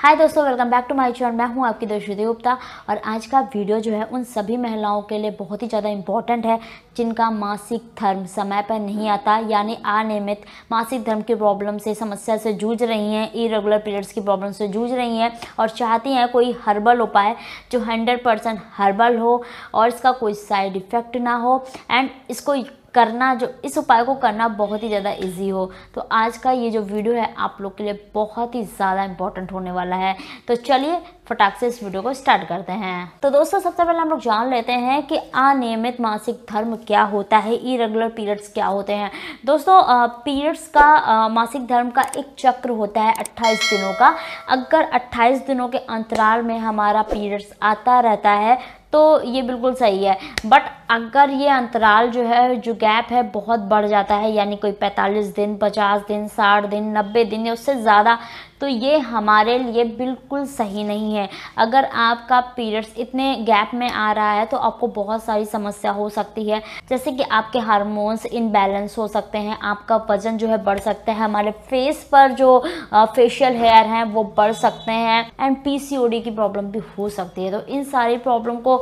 हाय दोस्तों welcome back to my channel मैं हूं आपकी दर्शुति गुप्ता और आज का वीडियो जो है उन सभी महिलाओं के लिए बहुत ही ज़्यादा इम्पॉर्टेंट है जिनका मासिक धर्म समय पर नहीं आता यानी अनियमित मासिक धर्म की प्रॉब्लम से समस्या से जूझ रही हैं इरेगुलर पीरियड्स की प्रॉब्लम से जूझ रही हैं और चाहती हैं कोई हर्बल उपाय जो हंड्रेड हर्बल हो और इसका कोई साइड इफ़ेक्ट ना हो एंड इसको करना जो इस उपाय को करना बहुत ही ज़्यादा इजी हो तो आज का ये जो वीडियो है आप लोग के लिए बहुत ही ज़्यादा इम्पॉर्टेंट होने वाला है तो चलिए फटाक से इस वीडियो को स्टार्ट करते हैं तो दोस्तों सबसे पहले हम लोग जान लेते हैं कि अनियमित मासिक धर्म क्या होता है इरेगुलर पीरियड्स क्या होते हैं दोस्तों पीरियड्स का मासिक धर्म का एक चक्र होता है 28 दिनों का अगर 28 दिनों के अंतराल में हमारा पीरियड्स आता रहता है तो ये बिल्कुल सही है बट अगर ये अंतराल जो है जो गैप है बहुत बढ़ जाता है यानी कोई 45 दिन 50 दिन 60 दिन 90 दिन या उससे ज़्यादा तो ये हमारे लिए बिल्कुल सही नहीं है अगर आपका पीरियड्स इतने गैप में आ रहा है तो आपको बहुत सारी समस्या हो सकती है जैसे कि आपके हारमोन्स इनबैलेंस हो सकते हैं आपका वजन जो है बढ़ सकता है हमारे फेस पर जो फेशियल हेयर हैं वो बढ़ सकते हैं एंड पी की प्रॉब्लम भी हो सकती है तो इन सारी प्रॉब्लम को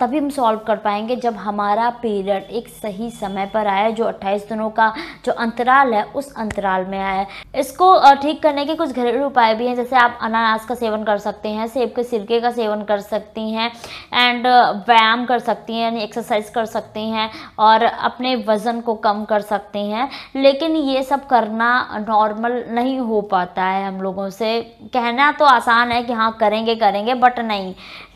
तभी हम सॉल्व कर पाएंगे जब हमारा पीरियड एक सही समय पर आए जो 28 दिनों का जो अंतराल है उस अंतराल में आए इसको ठीक करने के कुछ घर घरेलू उपाय भी हैं जैसे आप अनानास का सेवन कर सकते हैं सेब के सिरके का सेवन कर सकती हैं एंड uh, व्यायाम कर सकती हैं यानी एक्सरसाइज कर सकती हैं और अपने वज़न को कम कर सकते हैं लेकिन ये सब करना नॉर्मल नहीं हो पाता है हम लोगों से कहना तो आसान है कि हाँ करेंगे करेंगे बट नहीं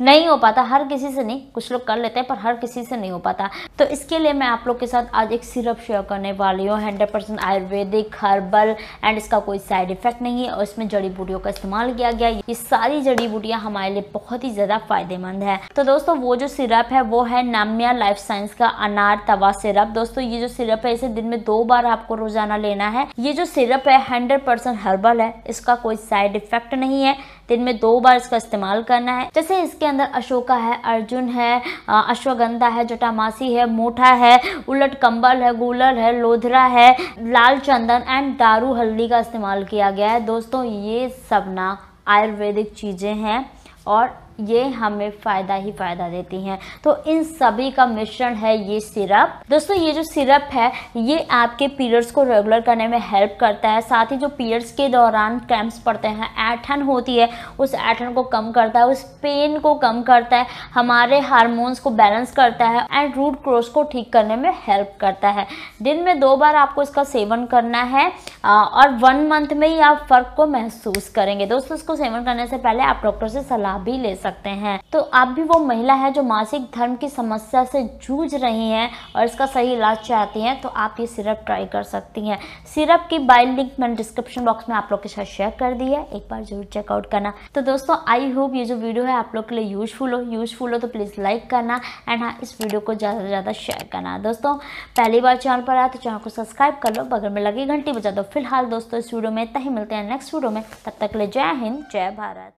नहीं हो पाता हर किसी से नहीं कुछ लोग कर लेते हैं पर हर किसी से नहीं हो पाता तो इसके लिए मैं आप लोग के साथ आज एक सिरप शेयर करने वाली हूँ hundred percent Ayurvedic herbal and इसका कोई साइड इफेक्ट नहीं है और इसमें इसमें जड़ी बूटियों का इस्तेमाल किया गया ये सारी जड़ी बूटियां हमारे लिए बहुत ही ज़्यादा फायदेमंद है तो दोस्तों वो जो सिरप है वो है नाम्या लाइफ साइंस का अनार तवा सिरप दोस्तों ये जो सिरप है इसे दिन में दो बार आपको रोजाना लेना है ये जो सिरप है हंड्रेड हर्बल है इसका कोई साइड इफेक्ट नहीं है दिन में दो बार इसका इस्तेमाल करना है जैसे इसके अंदर अशोका है अर्जुन है अश्वगंधा है जटामासी है मोठा है उलट कंबल है गुलर है लोधरा है लाल चंदन एंड दारू हल्दी का इस्तेमाल किया गया है दोस्तों ये सब ना आयुर्वेदिक चीज़ें हैं और ये हमें फ़ायदा ही फ़ायदा देती हैं तो इन सभी का मिश्रण है ये सिरप दोस्तों ये जो सिरप है ये आपके पीरियड्स को रेगुलर करने में हेल्प करता है साथ ही जो पीरियड्स के दौरान क्रैम्प्स पड़ते हैं ऐठन होती है उस ऐठन को कम करता है उस पेन को कम करता है हमारे हारमोन्स को बैलेंस करता है एंड रूट क्रोस को ठीक करने में हेल्प करता है दिन में दो बार आपको इसका सेवन करना है और वन मंथ में ही आप फ़र्क को महसूस करेंगे दोस्तों इसको सेवन करने से पहले आप डॉक्टर से सलाह भी ले सकते सकते हैं तो आप भी वो महिला है जो मासिक धर्म की समस्या से जूझ रही हैं और इसका सही इलाज चाहती हैं तो आप ये सिरप ट्राई कर सकती हैं सिरप की बाय लिंक मैंने डिस्क्रिप्शन बॉक्स में आप लोग के साथ शेयर कर दी है एक बार जरूर चेकआउट करना तो दोस्तों आई होप ये जो वीडियो है आप लोग के लिए यूजफुल हो यूजफुल हो तो प्लीज़ लाइक करना एंड हाँ इस वीडियो को ज़्यादा से ज़्यादा शेयर करना दोस्तों पहली बार चैनल पर आया तो चैनल को सब्सक्राइब कर लो बगल में लगी घंटी बजा दो फिलहाल दोस्तों इस वीडियो में इतना ही मिलते हैं नेक्स्ट वीडियो में तब तक ले जय हिंद जय भारत